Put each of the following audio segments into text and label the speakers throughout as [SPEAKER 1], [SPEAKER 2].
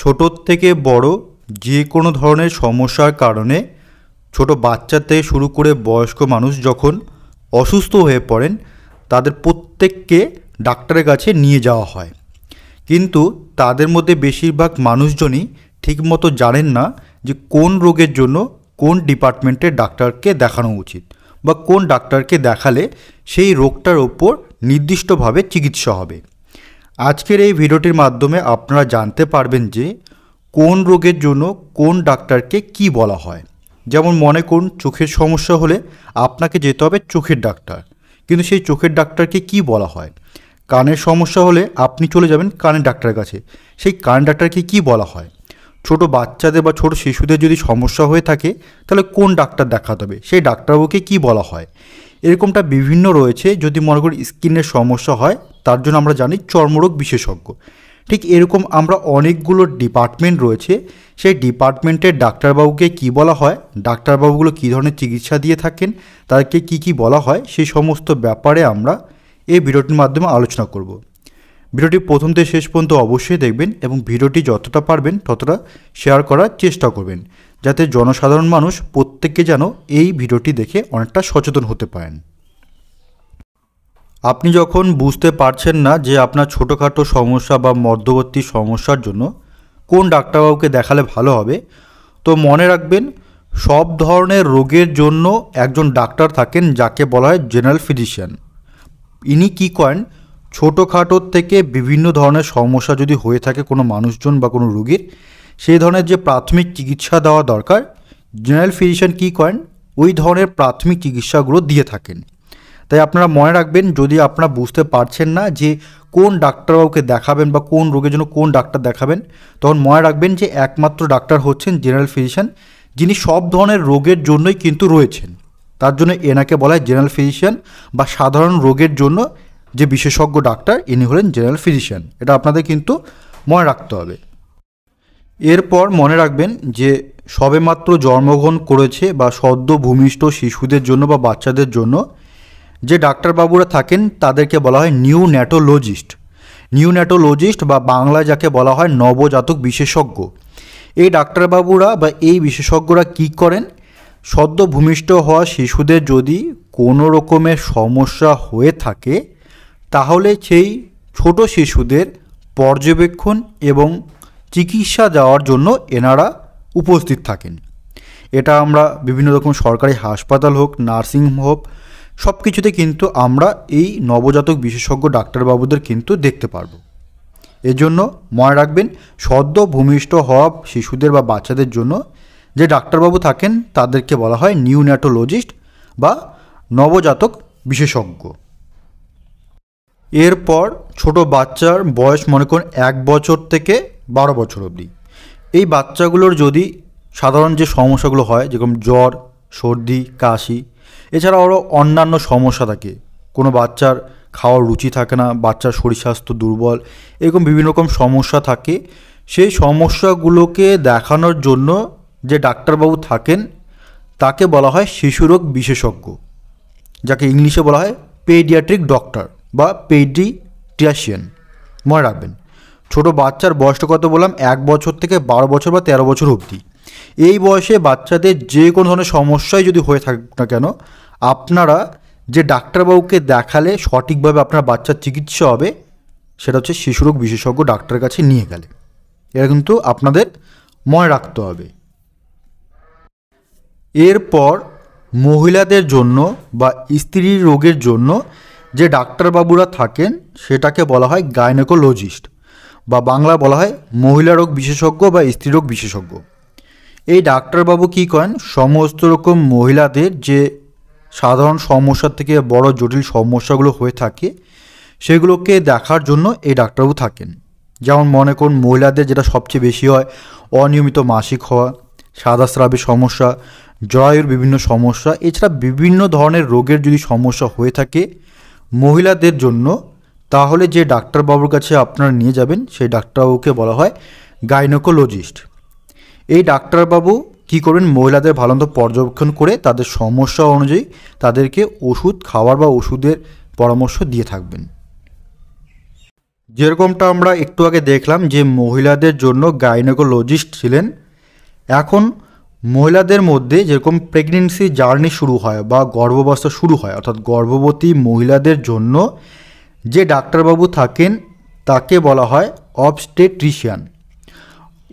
[SPEAKER 1] ছোটোর থেকে বড় যে কোনো ধরনের সমস্যার কারণে ছোট বাচ্চা থেকে শুরু করে বয়স্ক মানুষ যখন অসুস্থ হয়ে পড়েন তাদের প্রত্যেককে ডাক্তারের কাছে নিয়ে যাওয়া হয় কিন্তু তাদের মধ্যে বেশিরভাগ মানুষজনই ঠিকমতো জানেন না যে কোন রোগের জন্য কোন ডিপার্টমেন্টের ডাক্তারকে দেখানো উচিত বা কোন ডাক্তারকে দেখালে সেই রোগটার ওপর নির্দিষ্টভাবে চিকিৎসা হবে আজকের এই ভিডিওটির মাধ্যমে আপনারা জানতে পারবেন যে কোন রোগের জন্য কোন ডাক্তারকে কি বলা হয় যেমন মনে করুন চোখের সমস্যা হলে আপনাকে যেতে হবে চোখের ডাক্তার কিন্তু সেই চোখের ডাক্তারকে কি বলা হয় কানের সমস্যা হলে আপনি চলে যাবেন কানের ডাক্তারের কাছে সেই কান ডাক্তারকে কি বলা হয় ছোট বাচ্চাদের বা ছোট শিশুদের যদি সমস্যা হয়ে থাকে তাহলে কোন ডাক্তার দেখাতে হবে সেই ডাক্তারবাবুকে কি বলা হয় এরকমটা বিভিন্ন রয়েছে যদি মনে করি স্কিনের সমস্যা হয় তার জন্য আমরা জানি চর্মরোগ বিশেষজ্ঞ ঠিক এরকম আমরা অনেকগুলো ডিপার্টমেন্ট রয়েছে সেই ডিপার্টমেন্টের ডাক্তারবাবুকে কি বলা হয় ডাক্তারবাবুগুলো কী ধরনের চিকিৎসা দিয়ে থাকেন তাদেরকে কি কি বলা হয় সেই সমস্ত ব্যাপারে আমরা এই ভিডিওটির মাধ্যমে আলোচনা করব ভিডিওটি প্রথম থেকে শেষ পর্যন্ত অবশ্যই দেখবেন এবং ভিডিওটি যতটা পারবেন ততটা শেয়ার করার চেষ্টা করবেন যাতে জনসাধারণ মানুষ প্রত্যেককে যেন এই ভিডিওটি দেখে অনেকটা সচেতন হতে পারেন আপনি যখন বুঝতে পারছেন না যে আপনার ছোটোখাটো সমস্যা বা মধ্যবর্তী সমস্যার জন্য কোন ডাক্তারবাবুকে দেখালে ভালো হবে তো মনে রাখবেন সব ধরনের রোগের জন্য একজন ডাক্তার থাকেন যাকে বলা হয় জেনারেল ফিজিশিয়ান ইনি কী করেন ছোটোখাটোর থেকে বিভিন্ন ধরনের সমস্যা যদি হয়ে থাকে কোনো মানুষজন বা কোনো রুগীর সেই ধরনের যে প্রাথমিক চিকিৎসা দেওয়া দরকার জেনারেল ফিজিশিয়ান কী করেন ওই ধরনের প্রাথমিক চিকিৎসাগুলো দিয়ে থাকেন তাই আপনারা মনে রাখবেন যদি আপনারা বুঝতে পারছেন না যে কোন ডাক্তারবাবুকে দেখাবেন বা কোন রোগের জন্য কোন ডাক্তার দেখাবেন তখন মনে রাখবেন যে একমাত্র ডাক্তার হচ্ছেন জেনারেল ফিজিশিয়ান যিনি সব ধরনের রোগের জন্যই কিন্তু রয়েছেন তার জন্য এনাকে বলা হয় জেনারেল ফিজিশিয়ান বা সাধারণ রোগের জন্য যে বিশেষজ্ঞ ডাক্তার ইনি হলেন জেনারেল ফিজিশিয়ান এটা আপনাদের কিন্তু মনে রাখতে হবে এরপর মনে রাখবেন যে সবেমাত্র জন্মগ্রহণ করেছে বা সদ্য ভূমিষ্ঠ শিশুদের জন্য বা বাচ্চাদের জন্য যে ডাক্তারবাবুরা থাকেন তাদেরকে বলা হয় নিউ ন্যাটোলজিস্ট নিউ ন্যাটোলজিস্ট বা বাংলায় যাকে বলা হয় নবজাতক বিশেষজ্ঞ এই ডাক্তারবাবুরা বা এই বিশেষজ্ঞরা কি করেন সদ্য ভূমিষ্ঠ হওয়া শিশুদের যদি কোনো রকমের সমস্যা হয়ে থাকে তাহলে সেই ছোট শিশুদের পর্যবেক্ষণ এবং চিকিৎসা যাওয়ার জন্য এনারা উপস্থিত থাকেন এটা আমরা বিভিন্ন রকম সরকারি হাসপাতাল হোক নার্সিং হোক সব কিছুতে কিন্তু আমরা এই নবজাতক বিশেষজ্ঞ ডাক্তারবাবুদের কিন্তু দেখতে পারবো এজন্য মনে রাখবেন সদ্য ভূমিষ্ঠ হওয়া শিশুদের বা বাচ্চাদের জন্য যে ডাক্তারবাবু থাকেন তাদেরকে বলা হয় নিউন্যাটোলজিস্ট বা নবজাতক বিশেষজ্ঞ এরপর ছোট বাচ্চার বয়স মনে করুন এক বছর থেকে বারো বছর অবধি এই বাচ্চাগুলোর যদি সাধারণ যে সমস্যাগুলো হয় যেরকম জ্বর সর্দি কাশি এছাড়া আরও অন্যান্য সমস্যা থাকে কোনো বাচ্চার খাওয়ার রুচি থাকে না বাচ্চার শরীর স্বাস্থ্য দুর্বল এরকম বিভিন্ন রকম সমস্যা থাকে সেই সমস্যাগুলোকে দেখানোর জন্য যে ডাক্তারবাবু থাকেন তাকে বলা হয় শিশুরোগ বিশেষজ্ঞ যাকে ইংলিশে বলা হয় পেডিয়াট্রিক ডক্টর বা পেডিট্রিশিয়ান মনে রাখবেন ছোট বাচ্চার বয়সটা কত বললাম এক বছর থেকে বারো বছর বা তেরো বছর অবধি এই বয়সে বাচ্চাদের যে কোনো ধরনের সমস্যাই যদি হয়ে থাকুক না কেন আপনারা যে ডাক্তারবাবুকে দেখালে সঠিকভাবে আপনার বাচ্চার চিকিৎসা হবে সেটা হচ্ছে শিশুরোগ বিশেষজ্ঞ ডাক্তারের কাছে নিয়ে গেলে এটা কিন্তু আপনাদের মনে রাখতে হবে এরপর মহিলাদের জন্য বা স্ত্রী রোগের জন্য যে ডাক্তারবাবুরা থাকেন সেটাকে বলা হয় গাইনোকোলজিস্ট বা বাংলা বলা হয় মহিলা রোগ বিশেষজ্ঞ বা স্ত্রী রোগ বিশেষজ্ঞ এই ডাক্তারবাবু কী করেন সমস্ত রকম মহিলাদের যে সাধারণ সমস্যা থেকে বড় জটিল সমস্যাগুলো হয়ে থাকে সেগুলোকে দেখার জন্য এই ডাক্তারবাবু থাকেন যেমন মনে করুন মহিলাদের যেটা সবচেয়ে বেশি হয় অনিয়মিত মাসিক হওয়া সাদা স্রাবের সমস্যা জরায়ুর বিভিন্ন সমস্যা এছাড়া বিভিন্ন ধরনের রোগের যদি সমস্যা হয়ে থাকে মহিলাদের জন্য তাহলে যে ডাক্তারবাবুর কাছে আপনারা নিয়ে যাবেন সেই ডাক্তারবাবুকে বলা হয় গাইনোকোলজিস্ট এই ডাক্তারবাবু কি করবেন মহিলাদের মতো পর্যবেক্ষণ করে তাদের সমস্যা অনুযায়ী তাদেরকে ওষুধ খাওয়ার বা ওষুধের পরামর্শ দিয়ে থাকবেন যেরকমটা আমরা একটু আগে দেখলাম যে মহিলাদের জন্য গাইনোকোলজিস্ট ছিলেন এখন মহিলাদের মধ্যে যেরকম প্রেগনেন্সি জার্নি শুরু হয় বা গর্ভাবস্থা শুরু হয় অর্থাৎ গর্ভবতী মহিলাদের জন্য যে ডাক্তারবাবু থাকেন তাকে বলা হয় অবস্টেট্রিশিয়ান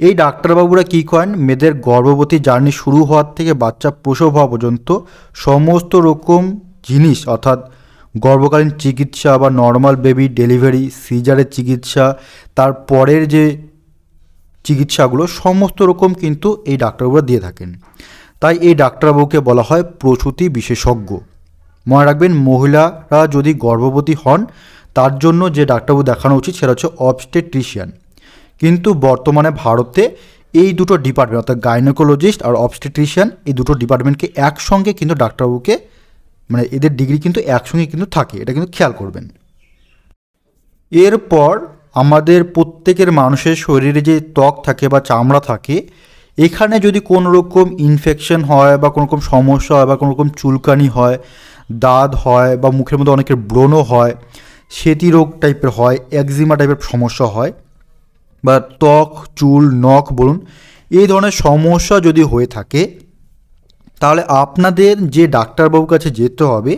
[SPEAKER 1] এই ডাক্তারবাবুরা কী করেন মেয়েদের গর্ভবতী জার্নি শুরু হওয়ার থেকে বাচ্চা প্রসব হওয়া পর্যন্ত সমস্ত রকম জিনিস অর্থাৎ গর্ভকালীন চিকিৎসা বা নর্মাল বেবি ডেলিভারি সিজারের চিকিৎসা তার পরের যে চিকিৎসাগুলো সমস্ত রকম কিন্তু এই ডাক্তারবাবুরা দিয়ে থাকেন তাই এই ডাক্তারবাবুকে বলা হয় প্রসূতি বিশেষজ্ঞ মনে রাখবেন মহিলারা যদি গর্ভবতী হন তার জন্য যে ডাক্তারবাবু দেখানো উচিত সেটা হচ্ছে অবস্টেট্রিশিয়ান কিন্তু বর্তমানে ভারতে এই দুটো ডিপার্টমেন্ট অর্থাৎ গাইনোকোলজিস্ট আর অবস্টেট্রিশিয়ান এই দুটো ডিপার্টমেন্টকে একসঙ্গে কিন্তু ডাক্তারবাবুকে মানে এদের ডিগ্রি কিন্তু একসঙ্গে কিন্তু থাকে এটা কিন্তু খেয়াল করবেন এরপর আমাদের প্রত্যেকের মানুষের শরীরে যে ত্বক থাকে বা চামড়া থাকে এখানে যদি কোনো রকম ইনফেকশন হয় বা কোনো রকম সমস্যা হয় বা কোনো রকম চুলকানি হয় দাঁত হয় বা মুখের মধ্যে অনেকের ব্রণও হয় সেটি রোগ টাইপের হয় একজিমা টাইপের সমস্যা হয় বা ত্বক চুল নখ বলুন এই ধরনের সমস্যা যদি হয়ে থাকে তাহলে আপনাদের যে ডাক্তারবাবুর কাছে যেতে হবে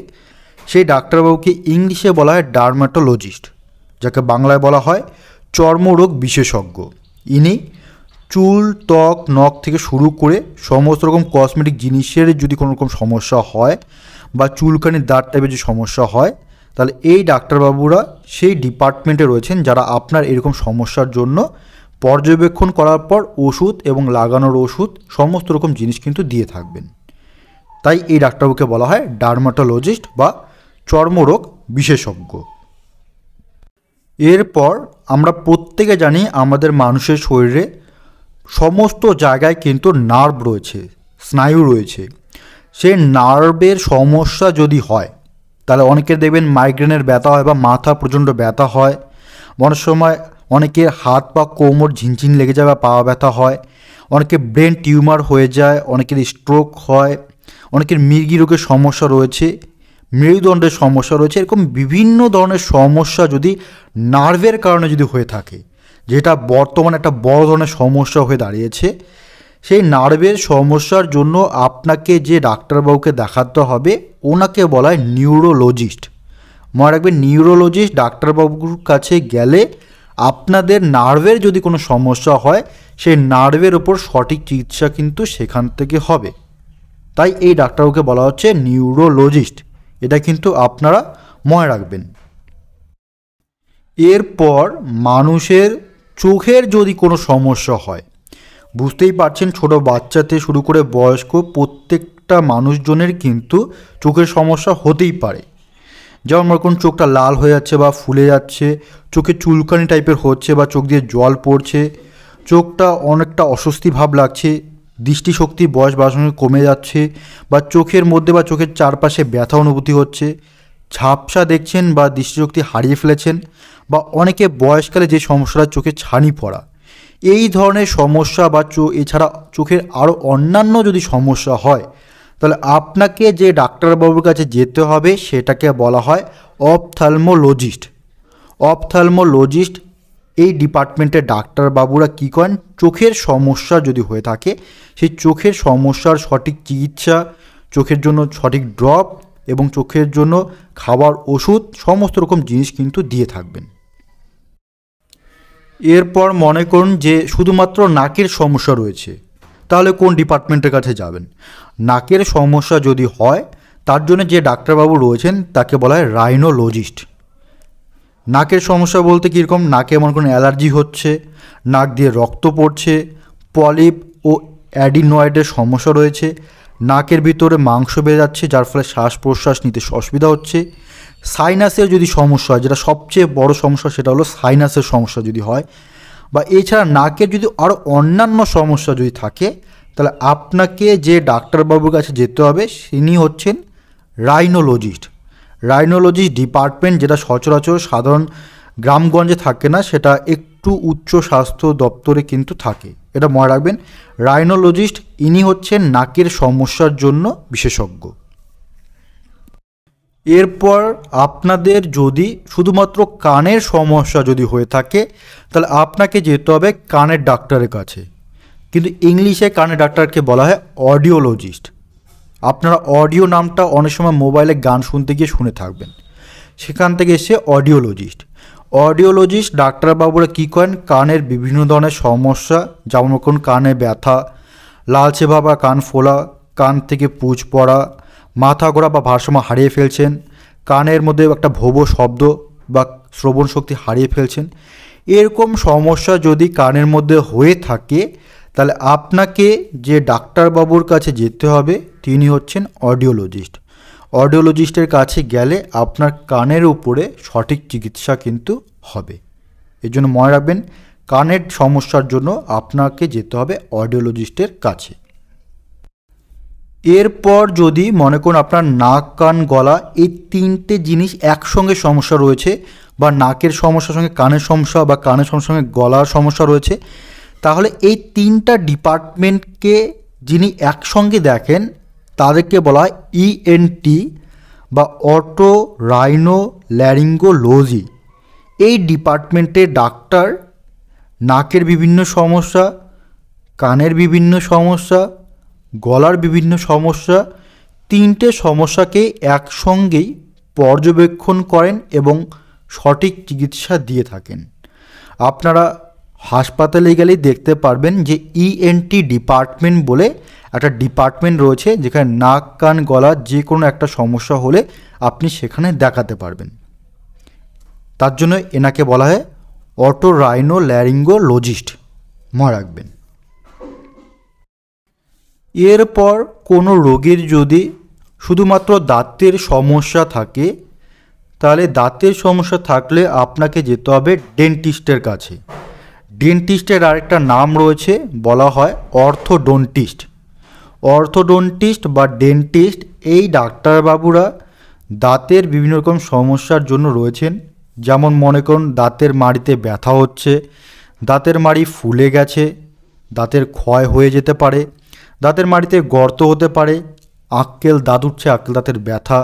[SPEAKER 1] সেই ডাক্তারবাবুকে ইংলিশে বলা হয় ডার্মাটোলজিস্ট যাকে বাংলায় বলা হয় চর্মরোগ বিশেষজ্ঞ ইনি চুল ত্বক নখ থেকে শুরু করে সমস্ত রকম কসমেটিক জিনিসের যদি কোনো রকম সমস্যা হয় বা চুলকানির দাঁত টাইপের যে সমস্যা হয় তাহলে এই ডাক্তারবাবুরা সেই ডিপার্টমেন্টে রয়েছেন যারা আপনার এরকম সমস্যার জন্য পর্যবেক্ষণ করার পর ওষুধ এবং লাগানোর ওষুধ সমস্ত রকম জিনিস কিন্তু দিয়ে থাকবেন তাই এই ডাক্তারবাবুকে বলা হয় ডার্মাটোলজিস্ট বা চর্মরোগ বিশেষজ্ঞ এরপর আমরা প্রত্যেকে জানি আমাদের মানুষের শরীরে সমস্ত জায়গায় কিন্তু নার্ভ রয়েছে স্নায়ু রয়েছে সেই নার্ভের সমস্যা যদি হয় তাহলে অনেকের দেখবেন মাইগ্রেনের ব্যথা হয় বা মাথা প্রচণ্ড ব্যথা হয় অনেক সময় অনেকের হাত বা কোমর ঝিনঝিন লেগে যায় বা পাওয়া ব্যথা হয় অনেকে ব্রেন টিউমার হয়ে যায় অনেকের স্ট্রোক হয় অনেকের মৃগি রোগের সমস্যা রয়েছে মেরুদণ্ডের সমস্যা রয়েছে এরকম বিভিন্ন ধরনের সমস্যা যদি নার্ভের কারণে যদি হয়ে থাকে যেটা বর্তমানে একটা বড় ধরনের সমস্যা হয়ে দাঁড়িয়েছে সেই নার্ভের সমস্যার জন্য আপনাকে যে ডাক্তারবাবুকে দেখাতে হবে ওনাকে বলা হয় নিউরোলজিস্ট মনে রাখবেন নিউরোলজিস্ট ডাক্তারবাবুর কাছে গেলে আপনাদের নার্ভের যদি কোনো সমস্যা হয় সেই নার্ভের ওপর সঠিক চিকিৎসা কিন্তু সেখান থেকে হবে তাই এই ডাক্তারবাবুকে বলা হচ্ছে নিউরোলজিস্ট এটা কিন্তু আপনারা মনে রাখবেন এরপর মানুষের চোখের যদি কোনো সমস্যা হয় বুঝতেই পারছেন ছোট বাচ্চাতে শুরু করে বয়স্ক প্রত্যেকটা মানুষজনের কিন্তু চোখের সমস্যা হতেই পারে যেমন মনে করুন চোখটা লাল হয়ে যাচ্ছে বা ফুলে যাচ্ছে চোখে চুলকানি টাইপের হচ্ছে বা চোখ দিয়ে জল পড়ছে চোখটা অনেকটা অস্বস্তি ভাব লাগছে দৃষ্টিশক্তি বয়স বাড়ার কমে যাচ্ছে বা চোখের মধ্যে বা চোখের চারপাশে ব্যথা অনুভূতি হচ্ছে ঝাপসা দেখছেন বা দৃষ্টিশক্তি হারিয়ে ফেলেছেন বা অনেকে বয়সকালে যে সমস্যাটা চোখে ছানি পড়া এই ধরনের সমস্যা বা চো এছাড়া চোখের আরও অন্যান্য যদি সমস্যা হয় তাহলে আপনাকে যে ডাক্তারবাবুর কাছে যেতে হবে সেটাকে বলা হয় অপথালমোলজিস্ট অপথালমোলজিস্ট এই ডিপার্টমেন্টের ডাক্তারবাবুরা কী করেন চোখের সমস্যা যদি হয়ে থাকে সেই চোখের সমস্যার সঠিক চিকিৎসা চোখের জন্য সঠিক ড্রপ এবং চোখের জন্য খাবার ওষুধ সমস্ত রকম জিনিস কিন্তু দিয়ে থাকবেন এরপর মনে করুন যে শুধুমাত্র নাকের সমস্যা রয়েছে তাহলে কোন ডিপার্টমেন্টের কাছে যাবেন নাকের সমস্যা যদি হয় তার জন্য যে ডাক্তারবাবু রয়েছেন তাকে বলা হয় রাইনোলজিস্ট নাকের সমস্যা বলতে কীরকম নাকে মনে করুন অ্যালার্জি হচ্ছে নাক দিয়ে রক্ত পড়ছে পলিপ ও অ্যাডিনয়েডের সমস্যা রয়েছে নাকের ভিতরে মাংস বেড়ে যাচ্ছে যার ফলে শ্বাস প্রশ্বাস নিতে অসুবিধা হচ্ছে সাইনাসের যদি সমস্যা হয় যেটা সবচেয়ে বড় সমস্যা সেটা হলো সাইনাসের সমস্যা যদি হয় বা এছাড়া নাকের যদি আরও অন্যান্য সমস্যা যদি থাকে তাহলে আপনাকে যে ডাক্তারবাবুর কাছে যেতে হবে তিনি হচ্ছেন রাইনোলজিস্ট রাইনোলজিস্ট ডিপার্টমেন্ট যেটা সচরাচর সাধারণ গ্রামগঞ্জে থাকে না সেটা একটু উচ্চ স্বাস্থ্য দপ্তরে কিন্তু থাকে এটা মনে রাখবেন রাইনোলজিস্ট ইনি হচ্ছেন নাকের সমস্যার জন্য বিশেষজ্ঞ এরপর আপনাদের যদি শুধুমাত্র কানের সমস্যা যদি হয়ে থাকে তাহলে আপনাকে যেতে হবে কানের ডাক্তারের কাছে কিন্তু ইংলিশে কানের ডাক্তারকে বলা হয় অডিওলজিস্ট আপনারা অডিও নামটা অনেক সময় মোবাইলে গান শুনতে গিয়ে শুনে থাকবেন সেখান থেকে এসে অডিওলজিস্ট অডিওলজিস্ট ডাক্তারবাবুরা কী করেন কানের বিভিন্ন ধরনের সমস্যা যেমন কোন কানে ব্যথা লালচে ভাবা কান ফোলা কান থেকে পুঁজ পড়া মাথা ঘোরা বা ভারসাম্য হারিয়ে ফেলছেন কানের মধ্যে একটা ভব শব্দ বা শ্রবণ শক্তি হারিয়ে ফেলছেন এরকম সমস্যা যদি কানের মধ্যে হয়ে থাকে তাহলে আপনাকে যে ডাক্তারবাবুর কাছে যেতে হবে তিনি হচ্ছেন অডিওলজিস্ট অডিওলজিস্টের কাছে গেলে আপনার কানের উপরে সঠিক চিকিৎসা কিন্তু হবে এর জন্য মনে রাখবেন কানের সমস্যার জন্য আপনাকে যেতে হবে অডিওলজিস্টের কাছে এরপর যদি মনে করুন আপনার নাক কান গলা এই তিনটে জিনিস একসঙ্গে সমস্যা রয়েছে বা নাকের সমস্যার সঙ্গে কানের সমস্যা বা কানের সমস্যার সঙ্গে গলার সমস্যা রয়েছে তাহলে এই তিনটা ডিপার্টমেন্টকে যিনি একসঙ্গে দেখেন তাদেরকে বলা হয় ইএনটি e বা অটো রাইনো ল্যারিঙ্গোলজি এই ডিপার্টমেন্টের ডাক্তার নাকের বিভিন্ন সমস্যা কানের বিভিন্ন সমস্যা গলার বিভিন্ন সমস্যা তিনটে সমস্যাকে একসঙ্গেই পর্যবেক্ষণ করেন এবং সঠিক চিকিৎসা দিয়ে থাকেন আপনারা হাসপাতালে গেলেই দেখতে পারবেন যে ইএনটি e ডিপার্টমেন্ট বলে একটা ডিপার্টমেন্ট রয়েছে যেখানে নাক কান গলা যে কোনো একটা সমস্যা হলে আপনি সেখানে দেখাতে পারবেন তার জন্য এনাকে বলা হয় অটো রাইনো ল্যারিঙ্গোলজিস্ট মনে রাখবেন এরপর কোনো রোগীর যদি শুধুমাত্র দাঁতের সমস্যা থাকে তাহলে দাঁতের সমস্যা থাকলে আপনাকে যেতে হবে ডেন্টিস্টের কাছে ডেন্টিস্টের আরেকটা নাম রয়েছে বলা হয় অর্থোডন্টিস্ট অর্থোডন্টিস্ট বা ডেন্টিস্ট এই ডাক্তারবাবুরা দাঁতের বিভিন্ন রকম সমস্যার জন্য রয়েছেন যেমন মনে করুন দাঁতের মাড়িতে ব্যথা হচ্ছে দাঁতের মাড়ি ফুলে গেছে দাঁতের ক্ষয় হয়ে যেতে পারে দাঁতের মাড়িতে গর্ত হতে পারে আক্কেল দাঁত উঠছে আক্কেল দাঁতের ব্যথা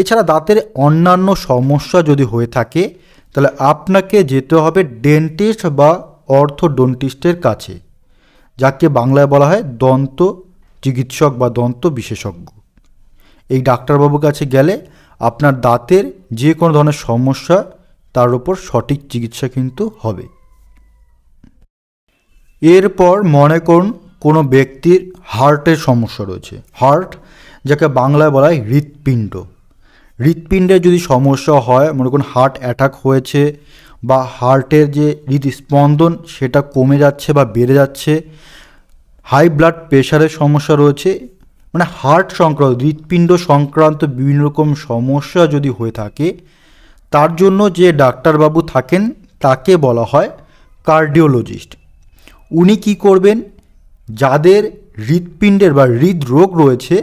[SPEAKER 1] এছাড়া দাঁতের অন্যান্য সমস্যা যদি হয়ে থাকে তাহলে আপনাকে যেতে হবে ডেন্টিস্ট বা অর্থোডন্টিস্টের কাছে যাকে বাংলায় বলা হয় দন্ত চিকিৎসক বা দন্ত বিশেষজ্ঞ এই ডাক্তারবাবুর কাছে গেলে আপনার দাঁতের যে কোনো ধরনের সমস্যা তার উপর সঠিক চিকিৎসা কিন্তু হবে এরপর মনে করুন কোনো ব্যক্তির হার্টের সমস্যা রয়েছে হার্ট যাকে বাংলায় বলা হয় হৃৎপিণ্ড হৃৎপিণ্ডের যদি সমস্যা হয় মনে করুন হার্ট অ্যাটাক হয়েছে বা হার্টের যে হৃদস্পন্দন সেটা কমে যাচ্ছে বা বেড়ে যাচ্ছে হাই ব্লাড প্রেশারের সমস্যা রয়েছে মানে হার্ট সংক্রান্ত হৃৎপিণ্ড সংক্রান্ত বিভিন্ন রকম সমস্যা যদি হয়ে থাকে তার জন্য যে ডাক্তারবাবু থাকেন তাকে বলা হয় কার্ডিওলজিস্ট উনি কি করবেন যাদের হৃৎপিণ্ডের বা হৃদরোগ রয়েছে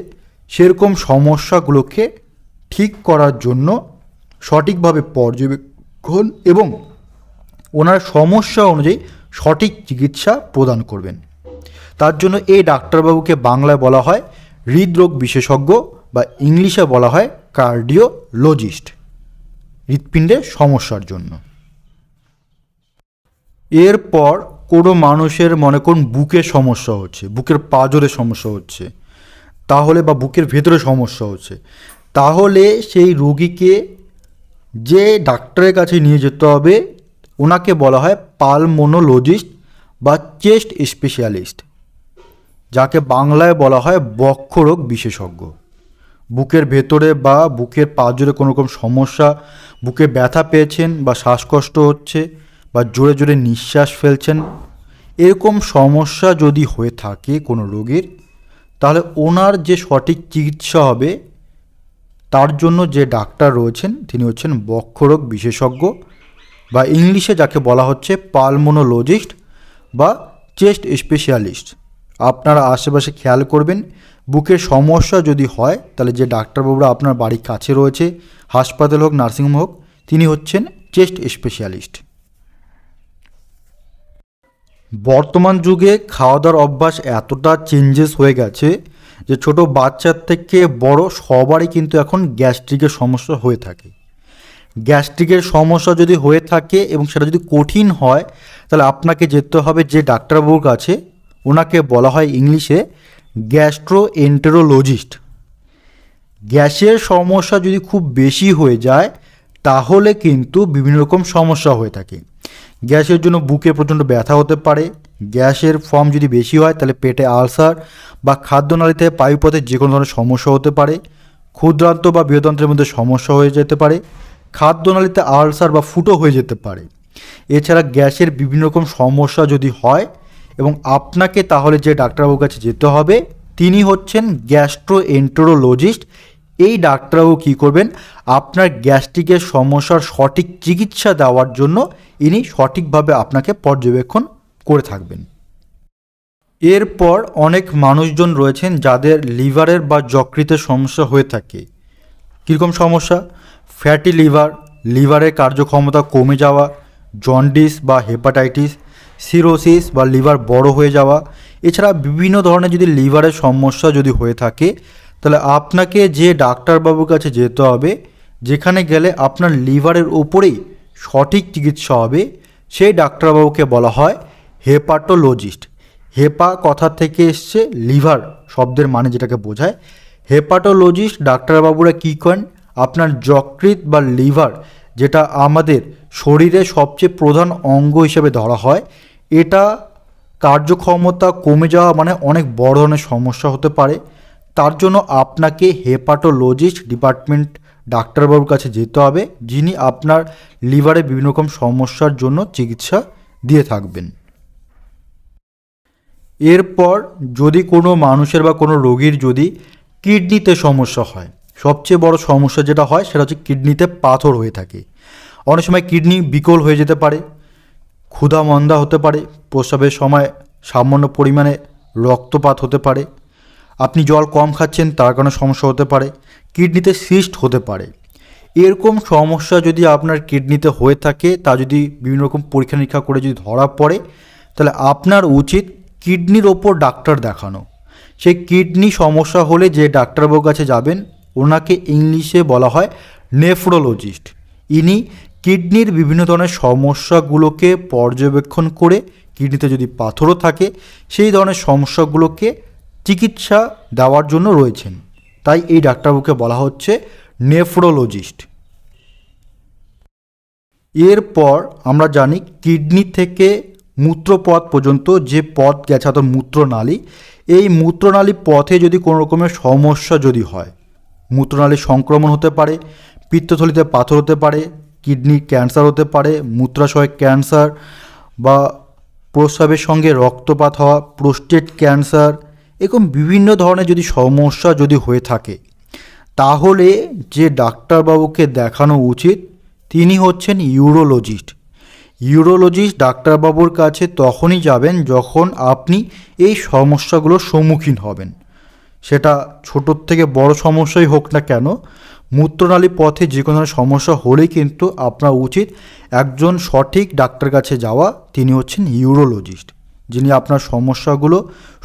[SPEAKER 1] সেরকম সমস্যাগুলোকে ঠিক করার জন্য সঠিকভাবে পর্যবেক্ষণ এবং ওনার সমস্যা অনুযায়ী সঠিক চিকিৎসা প্রদান করবেন তার জন্য এই ডাক্তারবাবুকে বাংলায় বলা হয় হৃদরোগ বিশেষজ্ঞ বা ইংলিশে বলা হয় কার্ডিওলজিস্ট হৃৎপিণ্ডের সমস্যার জন্য এরপর কোনো মানুষের মনে করুন বুকে সমস্যা হচ্ছে বুকের পাজরে সমস্যা হচ্ছে তাহলে বা বুকের ভেতরে সমস্যা হচ্ছে তাহলে সেই রোগীকে যে ডাক্তারের কাছে নিয়ে যেতে হবে ওনাকে বলা হয় পালমোনোলজিস্ট বা চেস্ট স্পেশালিস্ট যাকে বাংলায় বলা হয় বক্ষরোগ বিশেষজ্ঞ বুকের ভেতরে বা বুকের পাজরে কোনো রকম সমস্যা বুকে ব্যথা পেয়েছেন বা শ্বাসকষ্ট হচ্ছে বা জোরে জোরে নিঃশ্বাস ফেলছেন এরকম সমস্যা যদি হয়ে থাকে কোনো রোগীর তাহলে ওনার যে সঠিক চিকিৎসা হবে তার জন্য যে ডাক্তার রয়েছেন তিনি হচ্ছেন বক্ষরোগ বিশেষজ্ঞ বা ইংলিশে যাকে বলা হচ্ছে পালমোনোলজিস্ট বা চেস্ট স্পেশালিস্ট আপনারা আশেপাশে খেয়াল করবেন বুকের সমস্যা যদি হয় তাহলে যে ডাক্তারবাবুরা আপনার বাড়ির কাছে রয়েছে হাসপাতাল হোক নার্সিংহোম হোক তিনি হচ্ছেন চেস্ট স্পেশালিস্ট বর্তমান যুগে খাওয়া দাওয়ার অভ্যাস এতটা চেঞ্জেস হয়ে গেছে যে ছোট বাচ্চার থেকে বড় সবারই কিন্তু এখন গ্যাস্ট্রিকের সমস্যা হয়ে থাকে গ্যাস্ট্রিকের সমস্যা যদি হয়ে থাকে এবং সেটা যদি কঠিন হয় তাহলে আপনাকে যেতে হবে যে ডাক্তারবাবুর কাছে ওনাকে বলা হয় ইংলিশে গ্যাস্ট্রো এন্টেরোলজিস্ট গ্যাসের সমস্যা যদি খুব বেশি হয়ে যায় তাহলে কিন্তু বিভিন্ন রকম সমস্যা হয়ে থাকে গ্যাসের জন্য বুকে প্রচণ্ড ব্যথা হতে পারে গ্যাসের ফর্ম যদি বেশি হয় তাহলে পেটে আলসার বা খাদ্যনালীতে পায়ুপথে যে কোনো ধরনের সমস্যা হতে পারে ক্ষুদ্রান্ত বা বৃহতন্ত্রের মধ্যে সমস্যা হয়ে যেতে পারে খাদ্যনালীতে আলসার বা ফুটো হয়ে যেতে পারে এছাড়া গ্যাসের বিভিন্ন রকম সমস্যা যদি হয় এবং আপনাকে তাহলে যে ডাক্তারবাবুর কাছে যেতে হবে তিনি হচ্ছেন গ্যাস্ট্রো এন্টোরোলজিস্ট এই ডাক্তারও কি করবেন আপনার গ্যাস্ট্রিকের সমস্যার সঠিক চিকিৎসা দেওয়ার জন্য ইনি সঠিকভাবে আপনাকে পর্যবেক্ষণ করে থাকবেন এরপর অনেক মানুষজন রয়েছেন যাদের লিভারের বা যকৃতের সমস্যা হয়ে থাকে কীরকম সমস্যা ফ্যাটি লিভার লিভারের কার্যক্ষমতা কমে যাওয়া জন্ডিস বা হেপাটাইটিস সিরোসিস বা লিভার বড় হয়ে যাওয়া এছাড়া বিভিন্ন ধরনের যদি লিভারের সমস্যা যদি হয়ে থাকে তাহলে আপনাকে যে ডাক্তারবাবুর কাছে যেতে হবে যেখানে গেলে আপনার লিভারের ওপরেই সঠিক চিকিৎসা হবে সেই ডাক্তারবাবুকে বলা হয় হেপাটোলজিস্ট হেপা কথা থেকে এসছে লিভার শব্দের মানে যেটাকে বোঝায় হেপাটোলজিস্ট ডাক্তারবাবুরা কী করেন আপনার যকৃত বা লিভার যেটা আমাদের শরীরে সবচেয়ে প্রধান অঙ্গ হিসেবে ধরা হয় এটা কার্যক্ষমতা কমে যাওয়া মানে অনেক বড় ধরনের সমস্যা হতে পারে তার জন্য আপনাকে হেপাটোলজিস্ট ডিপার্টমেন্ট ডাক্তারবাবুর কাছে যেতে হবে যিনি আপনার লিভারে বিভিন্ন রকম সমস্যার জন্য চিকিৎসা দিয়ে থাকবেন এরপর যদি কোনো মানুষের বা কোনো রোগীর যদি কিডনিতে সমস্যা হয় সবচেয়ে বড় সমস্যা যেটা হয় সেটা হচ্ছে কিডনিতে পাথর হয়ে থাকে অনেক সময় কিডনি বিকল হয়ে যেতে পারে ক্ষুধা মন্দা হতে পারে প্রস্রাবের সময় সামান্য পরিমাণে রক্তপাত হতে পারে আপনি জল কম খাচ্ছেন তার কারণে সমস্যা হতে পারে কিডনিতে সিস্ট হতে পারে এরকম সমস্যা যদি আপনার কিডনিতে হয়ে থাকে তা যদি বিভিন্ন রকম পরীক্ষা নিরীক্ষা করে যদি ধরা পড়ে তাহলে আপনার উচিত কিডনির ওপর ডাক্তার দেখানো সেই কিডনি সমস্যা হলে যে ডাক্তারবাবুর কাছে যাবেন ওনাকে ইংলিশে বলা হয় নেফ্রোলজিস্ট ইনি কিডনির বিভিন্ন ধরনের সমস্যাগুলোকে পর্যবেক্ষণ করে কিডনিতে যদি পাথরও থাকে সেই ধরনের সমস্যাগুলোকে চিকিৎসা দেওয়ার জন্য রয়েছেন তাই এই ডাক্তারবাবুকে বলা হচ্ছে নেফ্রোলজিস্ট এরপর আমরা জানি কিডনি থেকে মূত্রপথ পর্যন্ত যে পথ গেছে অর্থাৎ মূত্রনালী এই মূত্রনালী পথে যদি কোনো রকমের সমস্যা যদি হয় মূত্রনালী সংক্রমণ হতে পারে পিত্তথলিতে পাথর হতে পারে কিডনির ক্যান্সার হতে পারে মূত্রাশয় ক্যান্সার বা প্রস্রাবের সঙ্গে রক্তপাত হওয়া প্রোস্টেট ক্যান্সার এরকম বিভিন্ন ধরনের যদি সমস্যা যদি হয়ে থাকে তাহলে যে ডাক্তারবাবুকে দেখানো উচিত তিনি হচ্ছেন ইউরোলজিস্ট ইউরোলজিস্ট ডাক্তারবাবুর কাছে তখনই যাবেন যখন আপনি এই সমস্যাগুলোর সম্মুখীন হবেন সেটা ছোটোর থেকে বড় সমস্যাই হোক না কেন মূত্রনালী পথে যে কোনো সমস্যা হলেই কিন্তু আপনার উচিত একজন সঠিক ডাক্তার কাছে যাওয়া তিনি হচ্ছেন ইউরোলজিস্ট যিনি আপনার সমস্যাগুলো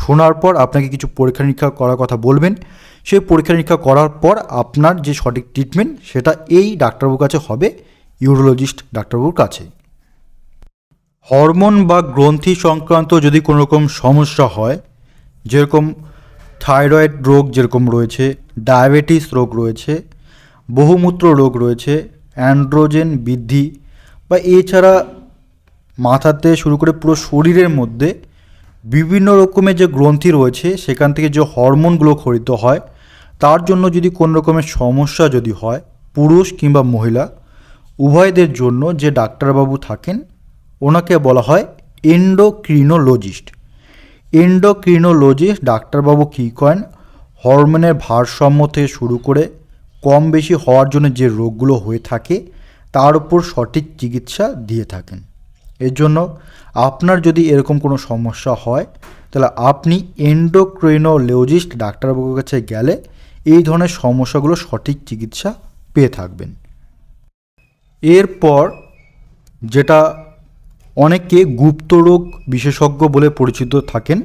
[SPEAKER 1] শোনার পর আপনাকে কিছু পরীক্ষা নিরীক্ষা করার কথা বলবেন সেই পরীক্ষা নিরীক্ষা করার পর আপনার যে সঠিক ট্রিটমেন্ট সেটা এই ডাক্তারবাবুর কাছে হবে ইউরোলজিস্ট ডাক্তারবাবুর কাছে হরমোন বা গ্রন্থি সংক্রান্ত যদি কোনো রকম সমস্যা হয় যেরকম থাইরয়েড রোগ যেরকম রয়েছে ডায়াবেটিস রোগ রয়েছে বহুমূত্র রোগ রয়েছে অ্যান্ড্রোজেন বৃদ্ধি বা এছাড়া মাথার থেকে শুরু করে পুরো শরীরের মধ্যে বিভিন্ন রকমের যে গ্রন্থি রয়েছে সেখান থেকে যে হরমোনগুলো খরিত হয় তার জন্য যদি কোন রকমের সমস্যা যদি হয় পুরুষ কিংবা মহিলা উভয়দের জন্য যে ডাক্তারবাবু থাকেন ওনাকে বলা হয় এন্ডোক্রিনোলজিস্ট এন্ডোক্রিনোলজিস্ট ডাক্তারবাবু কী করেন হরমোনের ভারসাম্য থেকে শুরু করে কম বেশি হওয়ার জন্য যে রোগগুলো হয়ে থাকে তার উপর সঠিক চিকিৎসা দিয়ে থাকেন এর জন্য আপনার যদি এরকম কোনো সমস্যা হয় তাহলে আপনি এন্ডোক্রিনোলজিস্ট ডাক্তারবাবুর কাছে গেলে এই ধরনের সমস্যাগুলো সঠিক চিকিৎসা পেয়ে থাকবেন এরপর যেটা অনেকে গুপ্তরোগ বিশেষজ্ঞ বলে পরিচিত থাকেন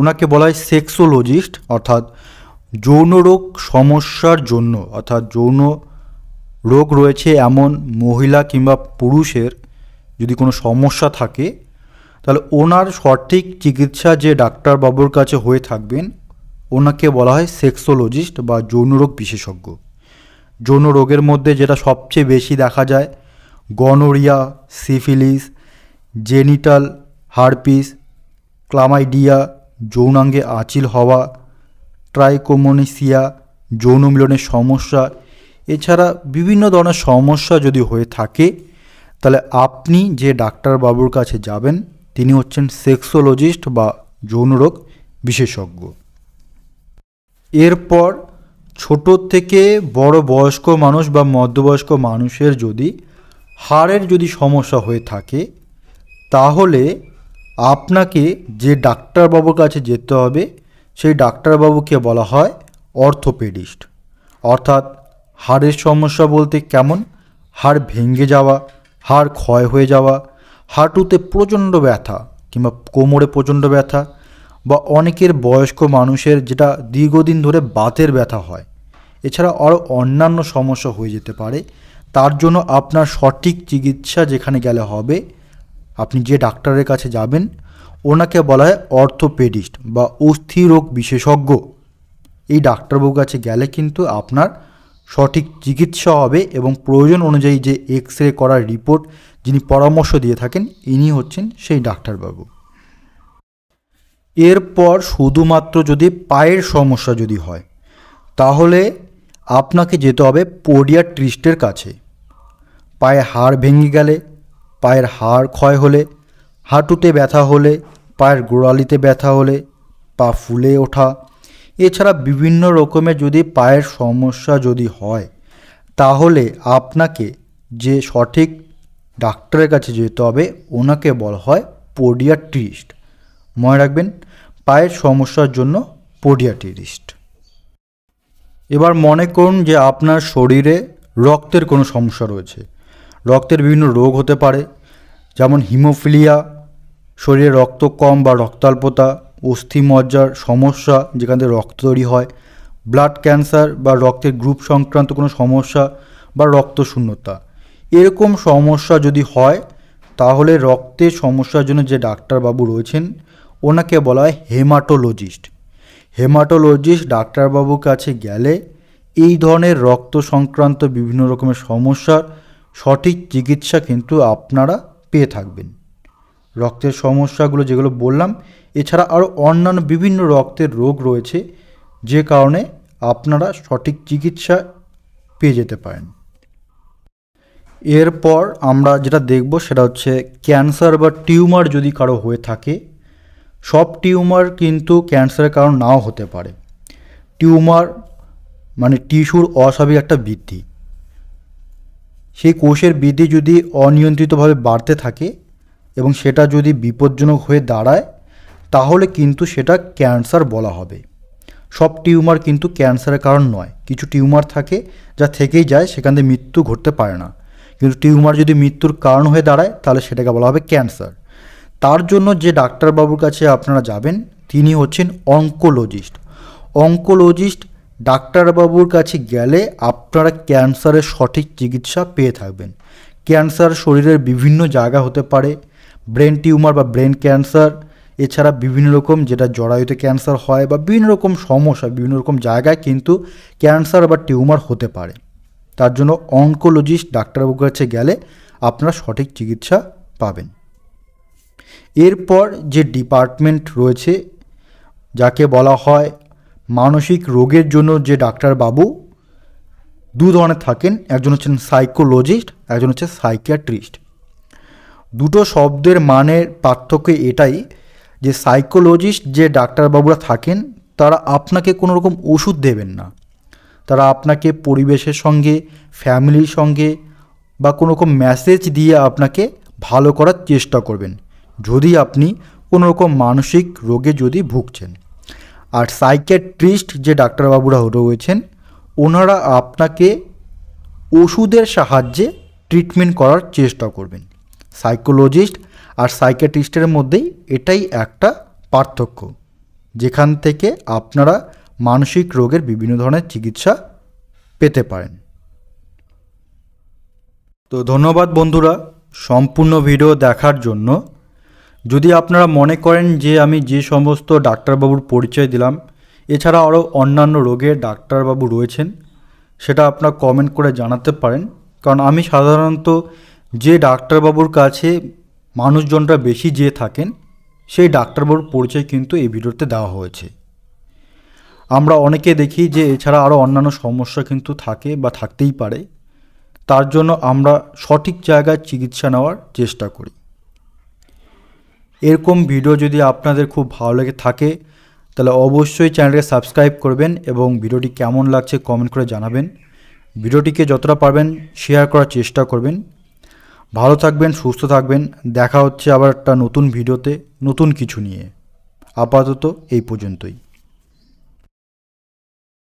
[SPEAKER 1] ওনাকে বলা হয় সেক্সোলজিস্ট অর্থাৎ যৌন রোগ সমস্যার জন্য অর্থাৎ যৌন রোগ রয়েছে এমন মহিলা কিংবা পুরুষের যদি কোনো সমস্যা থাকে তাহলে ওনার সঠিক চিকিৎসা যে ডাক্তারবাবুর কাছে হয়ে থাকবেন ওনাকে বলা হয় সেক্সোলজিস্ট বা যৌনরোগ বিশেষজ্ঞ যৌন রোগের মধ্যে যেটা সবচেয়ে বেশি দেখা যায় gonorrhoea syphilis genital herpes chlamydia যৌনাঙ্গে আঁচিল হওয়া ট্রাইকোমোনিসিয়া যৌন মিলনের সমস্যা এছাড়া বিভিন্ন ধরনের সমস্যা যদি হয়ে থাকে তাহলে আপনি যে ডাক্তারবাবুর কাছে যাবেন তিনি হচ্ছেন সেক্সোলজিস্ট বা যৌনরোগ বিশেষজ্ঞ এরপর ছোট থেকে বড় বয়স্ক মানুষ বা মধ্যবয়স্ক মানুষের যদি হাড়ের যদি সমস্যা হয়ে থাকে তাহলে আপনাকে যে ডাক্তারবাবুর কাছে যেতে হবে সেই ডাক্তারবাবুকে বলা হয় অর্থোপেডিস্ট অর্থাৎ হাড়ের সমস্যা বলতে কেমন হাড় ভেঙে যাওয়া হাড় ক্ষয় হয়ে যাওয়া হাঁটুতে প্রচণ্ড ব্যথা কিংবা কোমরে প্রচণ্ড ব্যথা বা অনেকের বয়স্ক মানুষের যেটা দীর্ঘদিন ধরে বাতের ব্যথা হয় এছাড়া আরও অন্যান্য সমস্যা হয়ে যেতে পারে তার জন্য আপনার সঠিক চিকিৎসা যেখানে গেলে হবে আপনি যে ডাক্তারের কাছে যাবেন ওনাকে বলা হয় অর্থোপেডিস্ট বা অস্থিরোগ বিশেষজ্ঞ এই ডাক্তারবাবুর কাছে গেলে কিন্তু আপনার সঠিক চিকিৎসা হবে এবং প্রয়োজন অনুযায়ী যে এক্স রে করার রিপোর্ট যিনি পরামর্শ দিয়ে থাকেন ইনি হচ্ছেন সেই ডাক্তারবাবু এরপর শুধুমাত্র যদি পায়ের সমস্যা যদি হয় তাহলে আপনাকে যেতে হবে পোডিয়াট্রিস্টের কাছে পায়ে হাড় ভেঙে গেলে পায়ের হাড় ক্ষয় হলে হাঁটুতে ব্যথা হলে পায়ের গোড়ালিতে ব্যথা হলে পা ফুলে ওঠা এছাড়া বিভিন্ন রকমের যদি পায়ের সমস্যা যদি হয় তাহলে আপনাকে যে সঠিক ডাক্তারের কাছে যেতে হবে ওনাকে বলা হয় পোডিয়াট্রিস্ট মনে রাখবেন পায়ের সমস্যার জন্য পোডিয়াট্রিস্ট এবার মনে করুন যে আপনার শরীরে রক্তের কোনো সমস্যা রয়েছে রক্তের বিভিন্ন রোগ হতে পারে যেমন হিমোফিলিয়া শরীরে রক্ত কম বা রক্তাল্পতা অস্থিমজ্জার সমস্যা যেখান থেকে রক্ত তৈরি হয় ব্লাড ক্যান্সার বা রক্তের গ্রুপ সংক্রান্ত কোনো সমস্যা বা রক্তশূন্যতা এরকম সমস্যা যদি হয় তাহলে রক্তের সমস্যার জন্য যে ডাক্তারবাবু রয়েছেন ওনাকে বলা হয় হেমাটোলজিস্ট হেমাটোলজিস্ট ডাক্তারবাবুর কাছে গেলে এই ধরনের রক্ত সংক্রান্ত বিভিন্ন রকমের সমস্যার সঠিক চিকিৎসা কিন্তু আপনারা পেয়ে থাকবেন রক্তের সমস্যাগুলো যেগুলো বললাম এছাড়া আরও অন্যান্য বিভিন্ন রক্তের রোগ রয়েছে যে কারণে আপনারা সঠিক চিকিৎসা পেয়ে যেতে পারেন এরপর আমরা যেটা দেখব সেটা হচ্ছে ক্যান্সার বা টিউমার যদি কারো হয়ে থাকে সব টিউমার কিন্তু ক্যান্সারের কারণ নাও হতে পারে টিউমার মানে টিস্যুর অস্বাভাবিক একটা বৃদ্ধি সেই কোষের বৃদ্ধি যদি অনিয়ন্ত্রিতভাবে বাড়তে থাকে এবং সেটা যদি বিপজ্জনক হয়ে দাঁড়ায় তাহলে কিন্তু সেটা ক্যান্সার বলা হবে সব টিউমার কিন্তু ক্যান্সারের কারণ নয় কিছু টিউমার থাকে যা থেকেই যায় সেখান থেকে মৃত্যু ঘটতে পারে না কিন্তু টিউমার যদি মৃত্যুর কারণ হয়ে দাঁড়ায় তাহলে সেটাকে বলা হবে ক্যান্সার তার জন্য যে ডাক্তারবাবুর কাছে আপনারা যাবেন তিনি হচ্ছেন অঙ্কোলজিস্ট অঙ্কোলজিস্ট ডাক্তারবাবুর কাছে গেলে আপনারা ক্যান্সারের সঠিক চিকিৎসা পেয়ে থাকবেন ক্যান্সার শরীরের বিভিন্ন জায়গা হতে পারে ব্রেন টিউমার বা ব্রেন ক্যান্সার এছাড়া বিভিন্ন রকম যেটা জরায়ুতে ক্যান্সার হয় বা বিভিন্ন রকম সমস্যা বিভিন্ন রকম জায়গায় কিন্তু ক্যান্সার বা টিউমার হতে পারে তার জন্য অঙ্কোলজিস্ট ডাক্তারবাবুর কাছে গেলে আপনারা সঠিক চিকিৎসা পাবেন এরপর যে ডিপার্টমেন্ট রয়েছে যাকে বলা হয় মানসিক রোগের জন্য যে ডাক্তারবাবু দু ধরনের থাকেন একজন হচ্ছেন সাইকোলজিস্ট একজন হচ্ছে সাইকিয়াট্রিস্ট দুটো শব্দের মানের পার্থক্য এটাই যে সাইকোলজিস্ট যে ডাক্তারবাবুরা থাকেন তারা আপনাকে কোনো রকম ওষুধ দেবেন না তারা আপনাকে পরিবেশের সঙ্গে ফ্যামিলির সঙ্গে বা কোনো রকম মেসেজ দিয়ে আপনাকে ভালো করার চেষ্টা করবেন যদি আপনি কোনো রকম মানসিক রোগে যদি ভুগছেন আর সাইকেট্রিস্ট যে ডাক্তারবাবুরা রয়েছেন ওনারা আপনাকে ওষুধের সাহায্যে ট্রিটমেন্ট করার চেষ্টা করবেন সাইকোলজিস্ট আর সাইকেটিস্টের মধ্যেই এটাই একটা পার্থক্য যেখান থেকে আপনারা মানসিক রোগের বিভিন্ন ধরনের চিকিৎসা পেতে পারেন তো ধন্যবাদ বন্ধুরা সম্পূর্ণ ভিডিও দেখার জন্য যদি আপনারা মনে করেন যে আমি যে সমস্ত ডাক্তারবাবুর পরিচয় দিলাম এছাড়া আরও অন্যান্য রোগের ডাক্তারবাবু রয়েছেন সেটা আপনারা কমেন্ট করে জানাতে পারেন কারণ আমি সাধারণত যে ডাক্তারবাবুর কাছে মানুষজনরা বেশি যেয়ে থাকেন সেই ডাক্তারবাবুর পরিচয় কিন্তু এই ভিডিওতে দেওয়া হয়েছে আমরা অনেকে দেখি যে এছাড়া আরও অন্যান্য সমস্যা কিন্তু থাকে বা থাকতেই পারে তার জন্য আমরা সঠিক জায়গায় চিকিৎসা নেওয়ার চেষ্টা করি এরকম ভিডিও যদি আপনাদের খুব ভালো লেগে থাকে তাহলে অবশ্যই চ্যানেলকে সাবস্ক্রাইব করবেন এবং ভিডিওটি কেমন লাগছে কমেন্ট করে জানাবেন ভিডিওটিকে যতটা পারবেন শেয়ার করার চেষ্টা করবেন ভালো থাকবেন সুস্থ থাকবেন দেখা হচ্ছে আবার একটা নতুন ভিডিওতে নতুন কিছু নিয়ে আপাতত এই পর্যন্তই